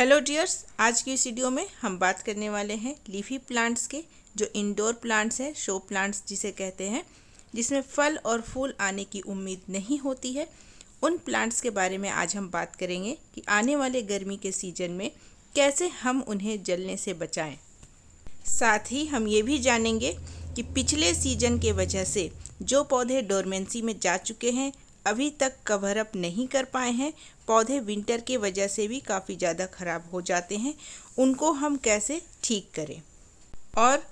hello dears आज की इस वीडियो में हम बात करने वाले हैं लीफी प्लांट्स के जो इंडोर प्लांट्स हैं शो प्लांट्स जिसे कहते हैं जिसमें फल और फूल आने की उम्मीद नहीं होती है उन प्लांट्स के बारे में आज हम बात करेंगे कि आने वाले गर्मी के सीजन में कैसे हम उन्हें जलने से बचाएं साथ ही हम ये भी जानेंगे कि पिछले सीजन के वजह से जो पौधे डोरमेंसी में जा चुके हैं अभी तक कवर अप नहीं कर पाए हैं पौधे विंटर के वजह से भी काफ़ी ज़्यादा ख़राब हो जाते हैं उनको हम कैसे ठीक करें और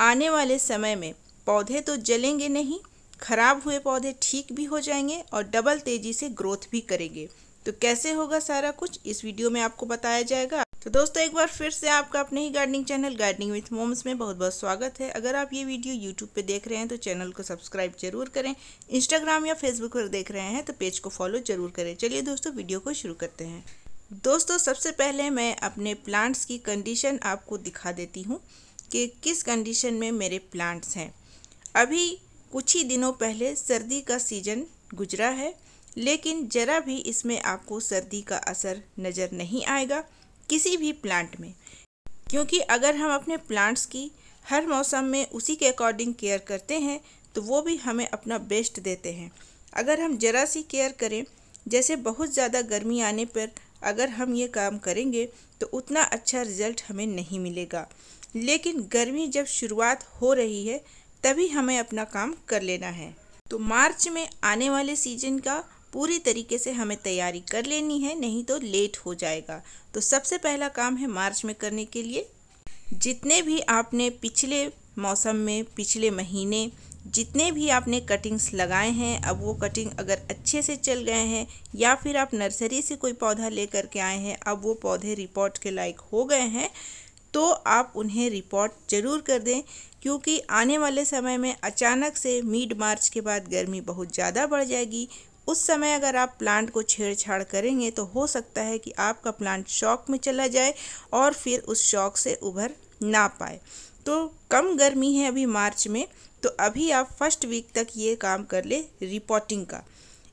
आने वाले समय में पौधे तो जलेंगे नहीं खराब हुए पौधे ठीक भी हो जाएंगे और डबल तेज़ी से ग्रोथ भी करेंगे तो कैसे होगा सारा कुछ इस वीडियो में आपको बताया जाएगा तो दोस्तों एक बार फिर से आपका अपने ही gardening channel gardening with moms में बहुत बहुत स्वागत है अगर आप ये वीडियो यूट्यूब पे देख रहे हैं तो चैनल को सब्सक्राइब जरूर करें इंस्टाग्राम या फेसबुक पर देख रहे हैं तो पेज को फॉलो जरूर करें चलिए दोस्तों वीडियो को शुरू करते हैं दोस्तों सबसे पहले मैं अपने प्लांट्स की कंडीशन आपको दिखा देती हूँ कि किस कंडीशन में मेरे प्लांट्स हैं अभी कुछ ही दिनों पहले सर्दी का सीज़न गुजरा है लेकिन ज़रा भी इसमें आपको सर्दी का असर नज़र नहीं आएगा किसी भी प्लांट में क्योंकि अगर हम अपने प्लांट्स की हर मौसम में उसी के अकॉर्डिंग केयर करते हैं तो वो भी हमें अपना बेस्ट देते हैं अगर हम ज़रा सी केयर करें जैसे बहुत ज़्यादा गर्मी आने पर अगर हम ये काम करेंगे तो उतना अच्छा रिजल्ट हमें नहीं मिलेगा लेकिन गर्मी जब शुरुआत हो रही है तभी हमें अपना काम कर लेना है तो मार्च में आने वाले सीजन का पूरी तरीके से हमें तैयारी कर लेनी है नहीं तो लेट हो जाएगा तो सबसे पहला काम है मार्च में करने के लिए जितने भी आपने पिछले मौसम में पिछले महीने जितने भी आपने कटिंग्स लगाए हैं अब वो कटिंग अगर अच्छे से चल गए हैं या फिर आप नर्सरी से कोई पौधा ले करके के आए हैं अब वो पौधे रिपोर्ट के लायक हो गए हैं तो आप उन्हें रिपोर्ट ज़रूर कर दें क्योंकि आने वाले समय में अचानक से मिड मार्च के बाद गर्मी बहुत ज़्यादा बढ़ जाएगी उस समय अगर आप प्लांट को छेड़छाड़ करेंगे तो हो सकता है कि आपका प्लांट शॉक में चला जाए और फिर उस शॉक से उभर ना पाए तो कम गर्मी है अभी मार्च में तो अभी आप फर्स्ट वीक तक ये काम कर ले रिपोर्टिंग का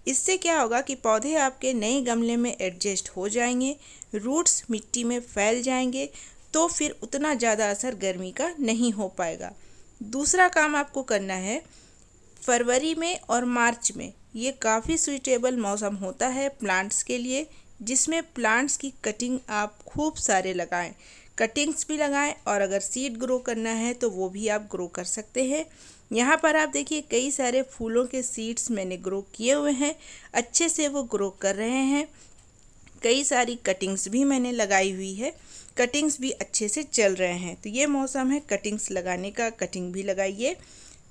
इससे क्या होगा कि पौधे आपके नए गमले में एडजस्ट हो जाएंगे रूट्स मिट्टी में फैल जाएंगे तो फिर उतना ज़्यादा असर गर्मी का नहीं हो पाएगा दूसरा काम आपको करना है फरवरी में और मार्च में ये काफ़ी सुइटेबल मौसम होता है प्लांट्स के लिए जिसमें प्लांट्स की कटिंग आप खूब सारे लगाएं कटिंग्स भी लगाएं और अगर सीड ग्रो करना है तो वो भी आप ग्रो कर सकते हैं यहाँ पर आप देखिए कई सारे फूलों के सीड्स मैंने ग्रो किए हुए हैं अच्छे से वो ग्रो कर रहे हैं कई सारी कटिंग्स भी मैंने लगाई हुई है कटिंग्स भी अच्छे से चल रहे हैं तो ये मौसम है कटिंग्स लगाने का कटिंग भी लगाइए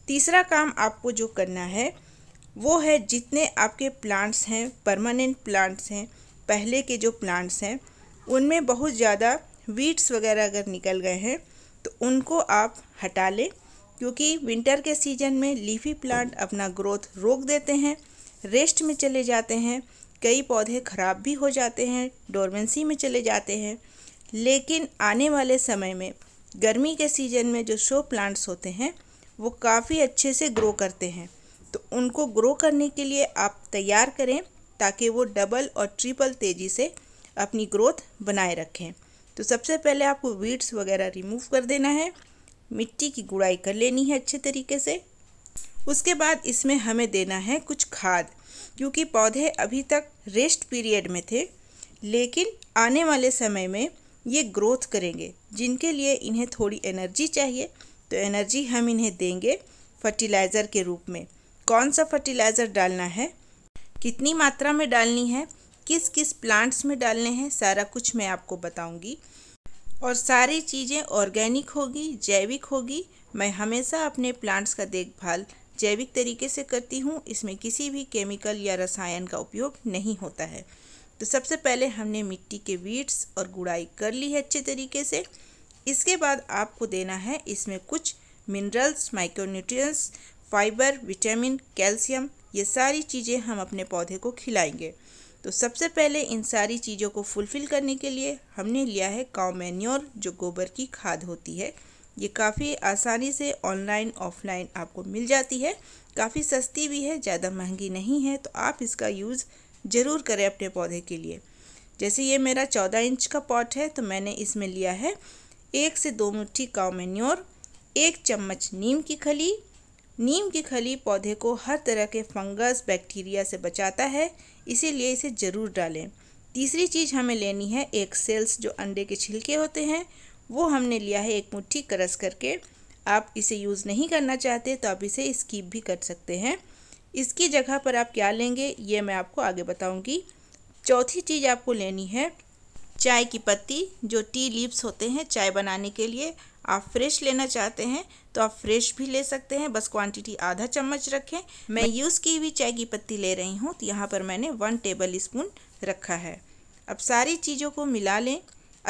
तीसरा काम आपको जो करना है वो है जितने आपके प्लांट्स हैं परमानेंट प्लांट्स हैं पहले के जो प्लांट्स हैं उनमें बहुत ज़्यादा वीड्स वगैरह अगर निकल गए हैं तो उनको आप हटा लें क्योंकि विंटर के सीज़न में लीफी प्लांट अपना ग्रोथ रोक देते हैं रेस्ट में चले जाते हैं कई पौधे ख़राब भी हो जाते हैं डोरमेंसी में चले जाते हैं लेकिन आने वाले समय में गर्मी के सीज़न में जो शो प्लांट्स होते हैं वो काफ़ी अच्छे से ग्रो करते हैं तो उनको ग्रो करने के लिए आप तैयार करें ताकि वो डबल और ट्रिपल तेज़ी से अपनी ग्रोथ बनाए रखें तो सबसे पहले आपको वीड्स वगैरह रिमूव कर देना है मिट्टी की गुड़ाई कर लेनी है अच्छे तरीके से उसके बाद इसमें हमें देना है कुछ खाद क्योंकि पौधे अभी तक रेस्ट पीरियड में थे लेकिन आने वाले समय में ये ग्रोथ करेंगे जिनके लिए इन्हें थोड़ी एनर्जी चाहिए तो एनर्जी हम इन्हें देंगे फर्टिलाइज़र के रूप में कौन सा फर्टिलाइज़र डालना है कितनी मात्रा में डालनी है किस किस प्लांट्स में डालने हैं सारा कुछ मैं आपको बताऊंगी और सारी चीज़ें ऑर्गेनिक होगी जैविक होगी मैं हमेशा अपने प्लांट्स का देखभाल जैविक तरीके से करती हूँ इसमें किसी भी केमिकल या रसायन का उपयोग नहीं होता है तो सबसे पहले हमने मिट्टी के वीड्स और गुड़ाई कर ली है अच्छे तरीके से इसके बाद आपको देना है इसमें कुछ minerals micronutrient fibre vitamin calcium ये सारी चीज़ें हम अपने पौधे को खिलाएंगे तो सबसे पहले इन सारी चीज़ों को फुलफ़िल करने के लिए हमने लिया है काव जो गोबर की खाद होती है ये काफ़ी आसानी से ऑनलाइन ऑफलाइन आपको मिल जाती है काफ़ी सस्ती भी है ज़्यादा महंगी नहीं है तो आप इसका यूज़ ज़रूर करें अपने पौधे के लिए जैसे ये मेरा चौदह इंच का पॉट है तो मैंने इसमें लिया है एक से दो मुट्ठी काव एक चम्मच नीम की खली नीम की खली पौधे को हर तरह के फंगस बैक्टीरिया से बचाता है इसीलिए इसे ज़रूर डालें तीसरी चीज़ हमें लेनी है एक सेल्स जो अंडे के छिलके होते हैं वो हमने लिया है एक मुट्ठी करस करके आप इसे यूज़ नहीं करना चाहते तो आप इसे स्कीप भी कर सकते हैं इसकी जगह पर आप क्या लेंगे ये मैं आपको आगे बताऊंगी चौथी चीज़ आपको लेनी है चाय की पत्ती जो टी लीव्स होते हैं चाय बनाने के लिए आप फ्रेश लेना चाहते हैं तो आप फ्रेश भी ले सकते हैं बस क्वांटिटी आधा चम्मच रखें मैं यूज़ की हुई चाय की पत्ती ले रही हूँ तो यहाँ पर मैंने वन टेबल स्पून रखा है अब सारी चीज़ों को मिला लें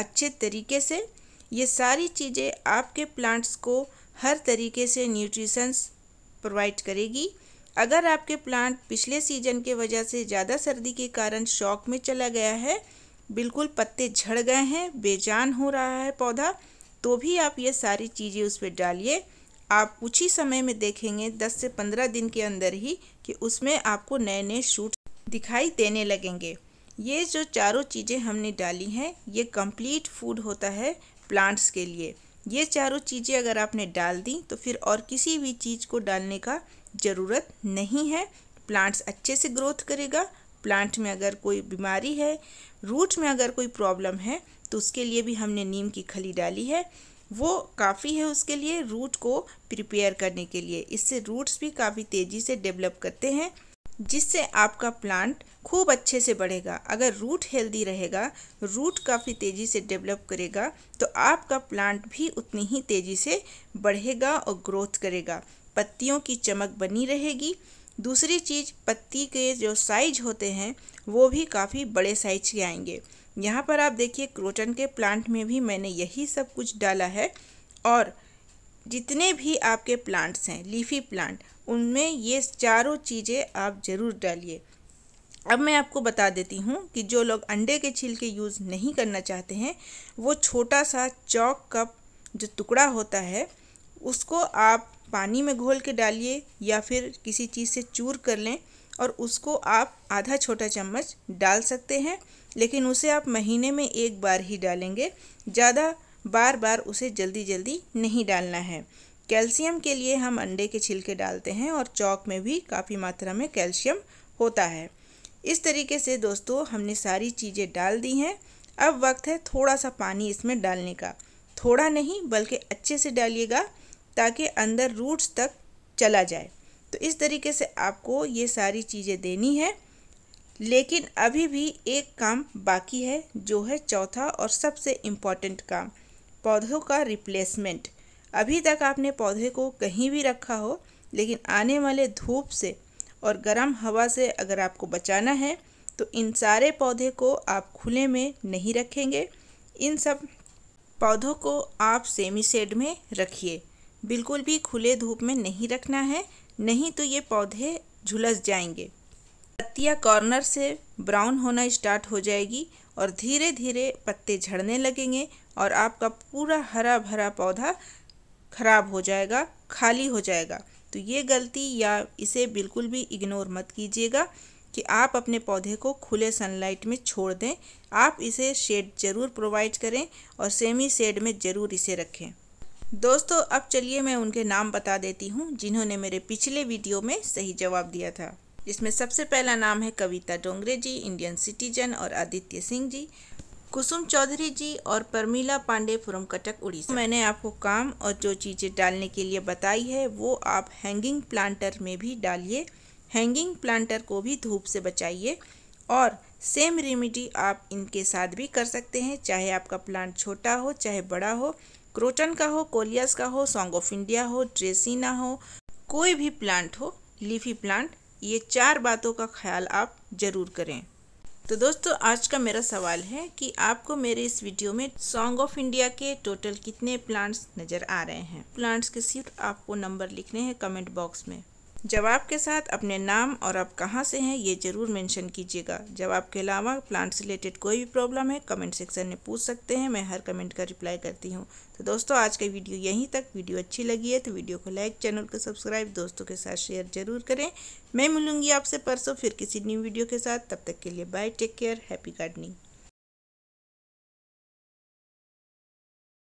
अच्छे तरीके से ये सारी चीज़ें आपके प्लांट्स को हर तरीके से न्यूट्रिशंस प्रोवाइड करेगी अगर आपके प्लांट पिछले सीजन के वजह से ज़्यादा सर्दी के कारण शॉक में चला गया है बिल्कुल पत्ते झड़ गए हैं बेजान हो रहा है पौधा तो भी आप ये सारी चीज़ें उस पर डालिए आप कुछ ही समय में देखेंगे 10 से 15 दिन के अंदर ही कि उसमें आपको नए नए शूट दिखाई देने लगेंगे ये जो चारों चीज़ें हमने डाली हैं ये कंप्लीट फूड होता है प्लांट्स के लिए ये चारों चीज़ें अगर आपने डाल दी तो फिर और किसी भी चीज़ को डालने का ज़रूरत नहीं है प्लांट्स अच्छे से ग्रोथ करेगा प्लांट में अगर कोई बीमारी है रूट में अगर कोई प्रॉब्लम है तो उसके लिए भी हमने नीम की खली डाली है वो काफ़ी है उसके लिए रूट को प्रिपेयर करने के लिए इससे रूट्स भी काफ़ी तेज़ी से डेवलप करते हैं जिससे आपका प्लांट खूब अच्छे से बढ़ेगा अगर रूट हेल्दी रहेगा रूट काफ़ी तेज़ी से डेवलप करेगा तो आपका प्लांट भी उतनी ही तेज़ी से बढ़ेगा और ग्रोथ करेगा पत्तियों की चमक बनी रहेगी दूसरी चीज़ पत्ती के जो साइज होते हैं वो भी काफ़ी बड़े साइज के आएंगे यहाँ पर आप देखिए क्रोटन के प्लांट में भी मैंने यही सब कुछ डाला है और जितने भी आपके प्लांट्स हैं लीफी प्लांट उनमें ये चारों चीज़ें आप ज़रूर डालिए अब मैं आपको बता देती हूँ कि जो लोग अंडे के छिलके यूज़ नहीं करना चाहते हैं वो छोटा सा चौक कप जो टुकड़ा होता है उसको आप पानी में घोल के डालिए या फिर किसी चीज़ से चूर कर लें और उसको आप आधा छोटा चम्मच डाल सकते हैं लेकिन उसे आप महीने में एक बार ही डालेंगे ज़्यादा बार बार उसे जल्दी जल्दी नहीं डालना है कैल्शियम के लिए हम अंडे के छिलके डालते हैं और चौक में भी काफ़ी मात्रा में कैल्शियम होता है इस तरीके से दोस्तों हमने सारी चीज़ें डाल दी हैं अब वक्त है थोड़ा सा पानी इसमें डालने का थोड़ा नहीं बल्कि अच्छे से डालिएगा ताकि अंदर रूट्स तक चला जाए तो इस तरीके से आपको ये सारी चीज़ें देनी है लेकिन अभी भी एक काम बाकी है जो है चौथा और सबसे इम्पॉर्टेंट काम पौधों का रिप्लेसमेंट अभी तक आपने पौधे को कहीं भी रखा हो लेकिन आने वाले धूप से और गर्म हवा से अगर आपको बचाना है तो इन सारे पौधे को आप खुले में नहीं रखेंगे इन सब पौधों को आप सेमी सेड में रखिए बिल्कुल भी खुले धूप में नहीं रखना है नहीं तो ये पौधे झुलस जाएंगे पत्तियाँ कॉर्नर से ब्राउन होना स्टार्ट हो जाएगी और धीरे धीरे पत्ते झड़ने लगेंगे और आपका पूरा हरा भरा पौधा खराब हो जाएगा खाली हो जाएगा तो ये गलती या इसे बिल्कुल भी इग्नोर मत कीजिएगा कि आप अपने पौधे को खुले सनलाइट में छोड़ दें आप इसे शेड ज़रूर प्रोवाइड करें और सेमी शेड में ज़रूर इसे रखें दोस्तों अब चलिए मैं उनके नाम बता देती हूँ जिन्होंने मेरे पिछले वीडियो में सही जवाब दिया था जिसमें सबसे पहला नाम है कविता डोंगरे जी इंडियन सिटीजन और आदित्य सिंह जी कुसुम चौधरी जी और परमिला पांडे फ्रॉम कटक उड़ीसा मैंने आपको काम और जो चीज़ें डालने के लिए बताई है वो आप हैंगिंग प्लांटर में भी डालिए हैंगिंग प्लांटर को भी धूप से बचाइए और सेम रेमिडी आप इनके साथ भी कर सकते हैं चाहे आपका प्लांट छोटा हो चाहे बड़ा हो क्रोटन का हो कोलियस का हो सॉन्ग ऑफ इंडिया हो ड्रेसिना हो कोई भी प्लांट हो लीफी प्लांट ये चार बातों का ख्याल आप ज़रूर करें तो दोस्तों आज का मेरा सवाल है कि आपको मेरे इस वीडियो में सॉन्ग ऑफ इंडिया के टोटल कितने प्लांट्स नज़र आ रहे हैं प्लांट्स के सिर्फ आपको नंबर लिखने हैं कमेंट बॉक्स में जवाब के साथ अपने नाम और आप कहाँ से हैं ये ज़रूर मेंशन कीजिएगा जवाब के अलावा प्लांट से रिलेटेड कोई भी प्रॉब्लम है कमेंट सेक्शन में पूछ सकते हैं मैं हर कमेंट का रिप्लाई करती हूँ तो दोस्तों आज का वीडियो यहीं तक वीडियो अच्छी लगी है तो वीडियो को लाइक चैनल को सब्सक्राइब दोस्तों के साथ शेयर जरूर करें मैं मिलूँगी आपसे परसों फिर किसी न्यू वीडियो के साथ तब तक के लिए bye take care happy gardening